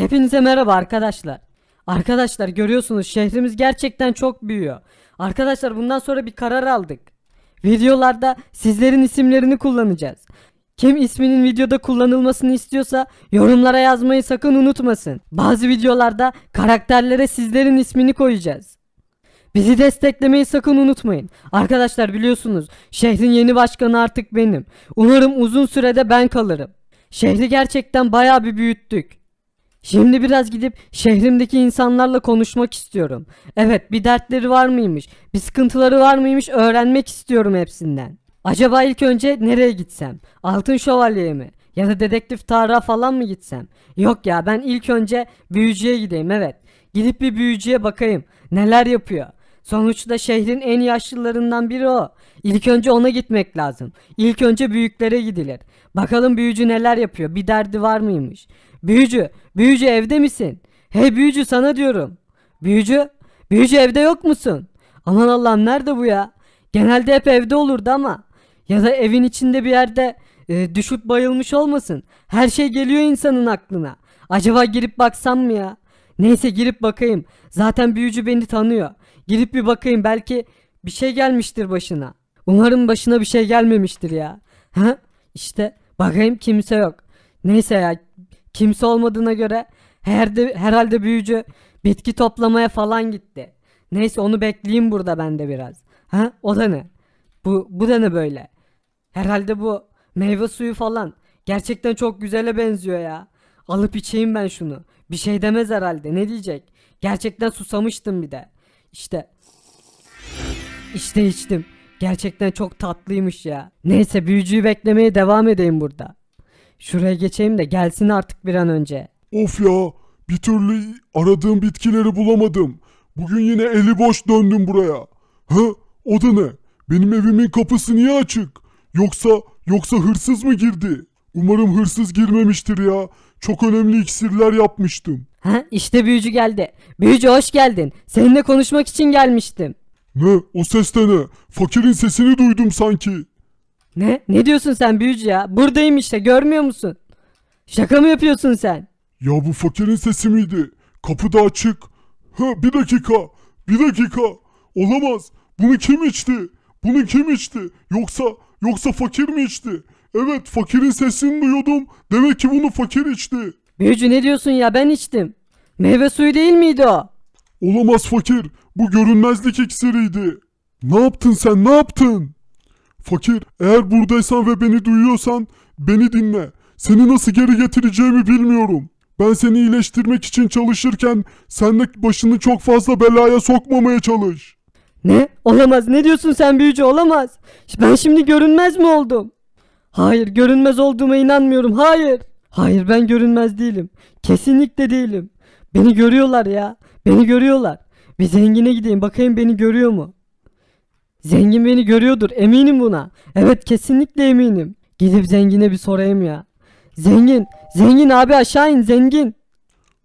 Hepinize merhaba arkadaşlar. Arkadaşlar görüyorsunuz şehrimiz gerçekten çok büyüyor. Arkadaşlar bundan sonra bir karar aldık. Videolarda sizlerin isimlerini kullanacağız. Kim isminin videoda kullanılmasını istiyorsa yorumlara yazmayı sakın unutmasın. Bazı videolarda karakterlere sizlerin ismini koyacağız. Bizi desteklemeyi sakın unutmayın. Arkadaşlar biliyorsunuz şehrin yeni başkanı artık benim. Umarım uzun sürede ben kalırım. Şehri gerçekten baya bir büyüttük. Şimdi biraz gidip şehrimdeki insanlarla konuşmak istiyorum. Evet bir dertleri var mıymış, bir sıkıntıları var mıymış öğrenmek istiyorum hepsinden. Acaba ilk önce nereye gitsem? Altın Şövalye'ye mi? Ya da dedektif Tarık'a falan mı gitsem? Yok ya ben ilk önce büyücüye gideyim evet. Gidip bir büyücüye bakayım. Neler yapıyor? Sonuçta şehrin en yaşlılarından biri o. İlk önce ona gitmek lazım. İlk önce büyüklere gidilir. Bakalım büyücü neler yapıyor? Bir derdi var mıymış? Büyücü, büyücü evde misin? Hey büyücü sana diyorum. Büyücü, büyücü evde yok musun? Aman Allah'ım nerede bu ya? Genelde hep evde olurdu ama. Ya da evin içinde bir yerde e, düşüp bayılmış olmasın. Her şey geliyor insanın aklına. Acaba girip baksam mı ya? Neyse girip bakayım. Zaten büyücü beni tanıyor. Girip bir bakayım belki bir şey gelmiştir başına. Umarım başına bir şey gelmemiştir ya. Ha? İşte bakayım kimse yok. Neyse ya Kimse olmadığına göre herde, herhalde büyücü bitki toplamaya falan gitti. Neyse onu bekleyeyim burada ben de biraz. Ha? O da ne? Bu, bu da ne böyle? Herhalde bu meyve suyu falan. Gerçekten çok güzele benziyor ya. Alıp içeyim ben şunu. Bir şey demez herhalde. Ne diyecek? Gerçekten susamıştım bir de. İşte. İşte içtim. Gerçekten çok tatlıymış ya. Neyse büyücüyü beklemeye devam edeyim burada. Şuraya geçeyim de gelsin artık bir an önce. Of ya bir türlü aradığım bitkileri bulamadım. Bugün yine eli boş döndüm buraya. Ha o da ne? Benim evimin kapısı niye açık? Yoksa yoksa hırsız mı girdi? Umarım hırsız girmemiştir ya. Çok önemli iksirler yapmıştım. Ha işte büyücü geldi. Büyücü hoş geldin. Seninle konuşmak için gelmiştim. Ne? O ses de ne? Fakirin sesini duydum sanki. Ne? Ne diyorsun sen büyücü ya? Buradayım işte görmüyor musun? Şaka mı yapıyorsun sen? Ya bu fakirin sesi miydi? Kapı da açık. Ha bir dakika. Bir dakika. Olamaz. Bunu kim içti? Bunu kim içti? Yoksa yoksa fakir mi içti? Evet fakirin sesini duyuyordum. Demek ki bunu fakir içti. Büyücü ne diyorsun ya ben içtim. Meyve suyu değil miydi o? Olamaz fakir. Bu görünmezlik iksiriydi. Ne yaptın sen ne yaptın? Fakir eğer buradaysan ve beni duyuyorsan beni dinle. Seni nasıl geri getireceğimi bilmiyorum. Ben seni iyileştirmek için çalışırken sen de başını çok fazla belaya sokmamaya çalış. Ne? Olamaz. Ne diyorsun sen büyücü? Olamaz. Ben şimdi görünmez mi oldum? Hayır, görünmez olduğuma inanmıyorum. Hayır. Hayır, ben görünmez değilim. Kesinlikle değilim. Beni görüyorlar ya. Beni görüyorlar. Bir zengine gideyim bakayım beni görüyor mu? Zengin beni görüyordur eminim buna. Evet kesinlikle eminim. Gidip zengine bir sorayım ya. Zengin, zengin abi aşağı in zengin.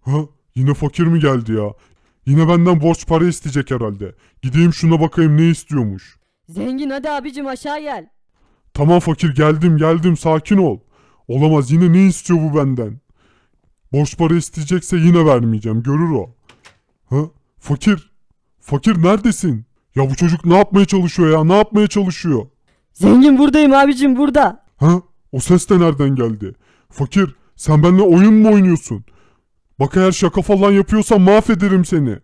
Ha, yine fakir mi geldi ya? Yine benden borç para isteyecek herhalde. Gideyim şuna bakayım ne istiyormuş. Zengin hadi abicim aşağı gel. Tamam fakir geldim geldim sakin ol. Olamaz yine ne istiyor bu benden? Borç para isteyecekse yine vermeyeceğim görür o. Ha? Fakir. Fakir neredesin? Ya bu çocuk ne yapmaya çalışıyor ya? Ne yapmaya çalışıyor? Zengin buradayım abicim burada. Ha? O ses de nereden geldi? Fakir sen benimle oyun mu oynuyorsun? Bak eğer şaka falan yapıyorsan mahvederim seni.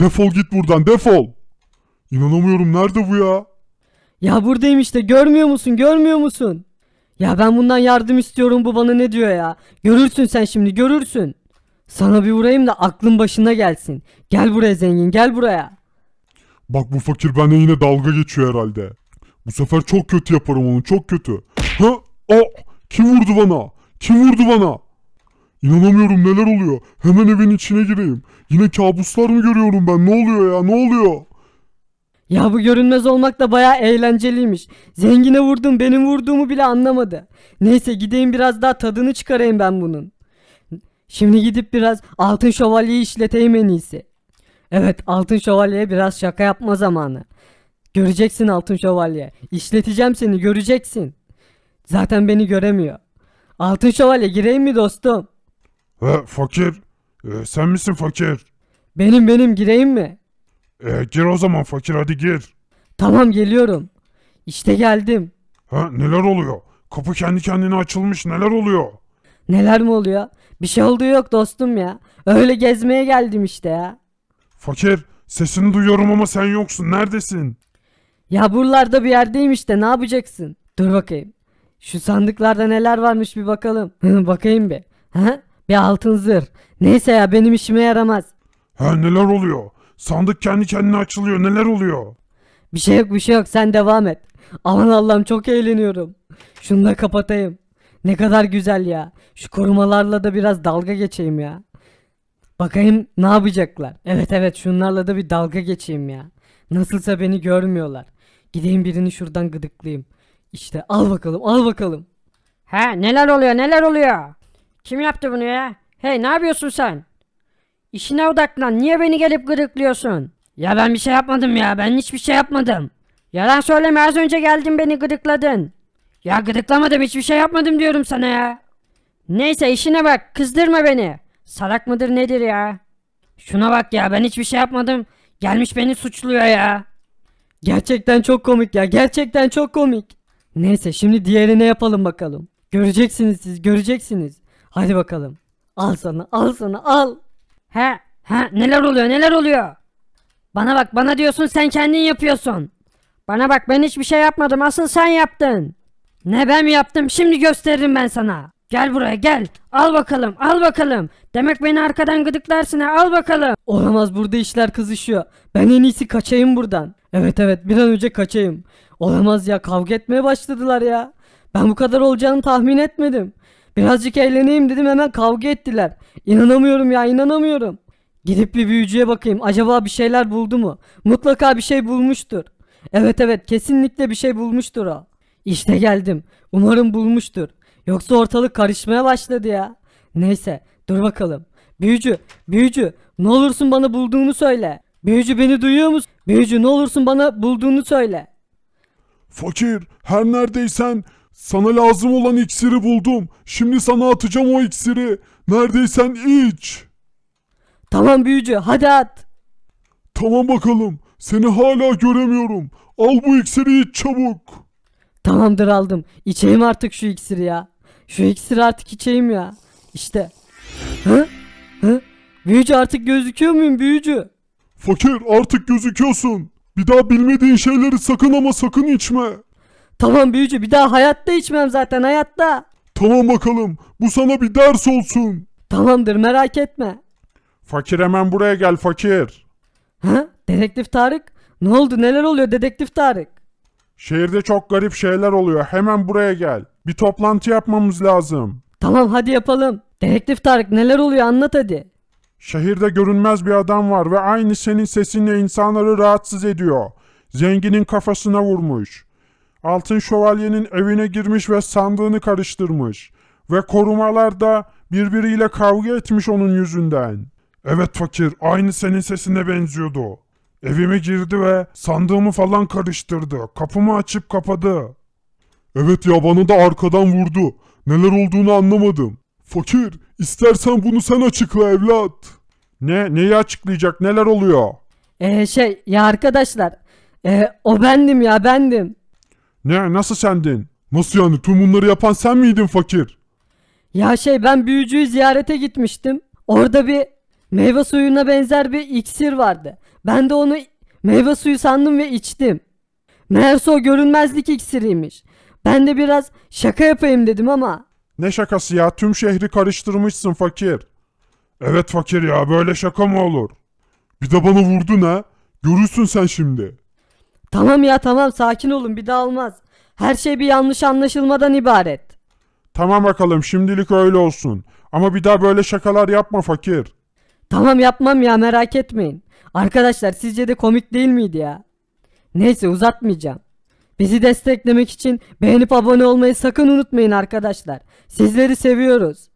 Defol git buradan defol. İnanamıyorum nerede bu ya? Ya buradayım işte görmüyor musun görmüyor musun? Ya ben bundan yardım istiyorum bu bana ne diyor ya? Görürsün sen şimdi görürsün. Sana bir vurayım da aklın başına gelsin. Gel buraya zengin gel buraya. Bak bu fakir bende yine dalga geçiyor herhalde. Bu sefer çok kötü yaparım onu çok kötü. Ha? Oh! Kim vurdu bana? Kim vurdu bana? İnanamıyorum neler oluyor. Hemen evin içine gireyim. Yine kabuslar mı görüyorum ben? Ne oluyor ya? Ne oluyor? Ya bu görünmez olmak da baya eğlenceliymiş. Zengine vurdum benim vurduğumu bile anlamadı. Neyse gideyim biraz daha tadını çıkarayım ben bunun. Şimdi gidip biraz altın şövalyeyi işleteyim en iyisi. Evet Altın Şövalye'ye biraz şaka yapma zamanı. Göreceksin Altın Şövalye. İşleteceğim seni göreceksin. Zaten beni göremiyor. Altın Şövalye gireyim mi dostum? E fakir. E, sen misin fakir? Benim benim gireyim mi? E, gir o zaman fakir hadi gir. Tamam geliyorum. İşte geldim. Ha, neler oluyor? Kapı kendi kendine açılmış neler oluyor? Neler mi oluyor? Bir şey olduğu yok dostum ya. Öyle gezmeye geldim işte ya. Fakir sesini duyuyorum ama sen yoksun. Neredesin? Ya buralarda bir yerdeyim işte ne yapacaksın? Dur bakayım. Şu sandıklarda neler varmış bir bakalım. bakayım bir. Ha? Bir altın zır Neyse ya benim işime yaramaz. Ha neler oluyor? Sandık kendi kendine açılıyor. Neler oluyor? Bir şey yok bir şey yok sen devam et. Aman Allah'ım çok eğleniyorum. Şunu da kapatayım. Ne kadar güzel ya. Şu korumalarla da biraz dalga geçeyim ya. Bakayım ne yapacaklar. Evet evet şunlarla da bir dalga geçeyim ya. Nasılsa beni görmüyorlar. Gideyim birini şuradan gıdıklayayım. İşte al bakalım al bakalım. He neler oluyor neler oluyor? Kim yaptı bunu ya? Hey ne yapıyorsun sen? İşine odaklan niye beni gelip gıdıklıyorsun? Ya ben bir şey yapmadım ya ben hiçbir şey yapmadım. Yalan söyleme az önce geldin beni gıdıkladın. Ya gıdıklamadım hiçbir şey yapmadım diyorum sana ya. Neyse işine bak kızdırma beni. Salak mıdır nedir ya? Şuna bak ya ben hiçbir şey yapmadım. Gelmiş beni suçluyor ya. Gerçekten çok komik ya. Gerçekten çok komik. Neyse şimdi diğerine yapalım bakalım. Göreceksiniz siz göreceksiniz. Hadi bakalım. Al sana al sana al. He he neler oluyor neler oluyor. Bana bak bana diyorsun sen kendin yapıyorsun. Bana bak ben hiçbir şey yapmadım asıl sen yaptın. Ne ben mi yaptım şimdi gösteririm ben sana. Gel buraya gel. Al bakalım al bakalım. Demek beni arkadan gıdıklarsın ha al bakalım. Olamaz burada işler kızışıyor. Ben en iyisi kaçayım buradan. Evet evet bir an önce kaçayım. Olamaz ya kavga etmeye başladılar ya. Ben bu kadar olacağını tahmin etmedim. Birazcık eğleneyim dedim hemen kavga ettiler. İnanamıyorum ya inanamıyorum. Gidip bir büyücüye bakayım. Acaba bir şeyler buldu mu? Mutlaka bir şey bulmuştur. Evet evet kesinlikle bir şey bulmuştur o. İşte geldim. Umarım bulmuştur. Yoksa ortalık karışmaya başladı ya. Neyse dur bakalım. Büyücü, büyücü ne olursun bana bulduğunu söyle. Büyücü beni duyuyor musun? Büyücü ne olursun bana bulduğunu söyle. Fakir her neredeysen sana lazım olan iksiri buldum. Şimdi sana atacağım o iksiri. Neredeysen iç. Tamam büyücü hadi at. Tamam bakalım. Seni hala göremiyorum. Al bu iksiri iç çabuk. Tamamdır aldım. İçeyim artık şu iksiri ya. Şu iksiri artık içeyim ya. İşte. Hı? Hı? Büyücü artık gözüküyor muyum büyücü? Fakir artık gözüküyorsun. Bir daha bilmediğin şeyleri sakın ama sakın içme. Tamam büyücü bir daha hayatta içmem zaten hayatta. Tamam bakalım bu sana bir ders olsun. Tamamdır merak etme. Fakir hemen buraya gel fakir. Ha? Dedektif Tarık? Ne oldu neler oluyor dedektif Tarık? Şehirde çok garip şeyler oluyor. Hemen buraya gel. Bir toplantı yapmamız lazım. Tamam hadi yapalım. Dedektif Tarık neler oluyor anlat hadi. Şehirde görünmez bir adam var ve aynı senin sesinle insanları rahatsız ediyor. Zenginin kafasına vurmuş. Altın Şövalye'nin evine girmiş ve sandığını karıştırmış. Ve korumalar da birbiriyle kavga etmiş onun yüzünden. Evet fakir, aynı senin sesine benziyordu. Evime girdi ve sandığımı falan karıştırdı. Kapımı açıp kapadı. Evet ya bana da arkadan vurdu. Neler olduğunu anlamadım. Fakir, istersen bunu sen açıkla evlat. Ne, neyi açıklayacak, neler oluyor? Ee, şey, ya arkadaşlar, ee, o bendim ya, bendim. Ne, nasıl sendin? Nasıl yani, tüm bunları yapan sen miydin fakir? Ya şey, ben büyücüyü ziyarete gitmiştim. Orada bir Meyve suyuna benzer bir iksir vardı. Ben de onu meyve suyu sandım ve içtim. Meğerse o görünmezlik iksiriymiş. Ben de biraz şaka yapayım dedim ama. Ne şakası ya? Tüm şehri karıştırmışsın fakir. Evet fakir ya böyle şaka mı olur? Bir de bana vurdun ha. Görürsün sen şimdi. Tamam ya tamam sakin olun bir daha olmaz. Her şey bir yanlış anlaşılmadan ibaret. Tamam bakalım şimdilik öyle olsun. Ama bir daha böyle şakalar yapma fakir. Tamam yapmam ya merak etmeyin. Arkadaşlar sizce de komik değil miydi ya? Neyse uzatmayacağım. Bizi desteklemek için beğenip abone olmayı sakın unutmayın arkadaşlar. Sizleri seviyoruz.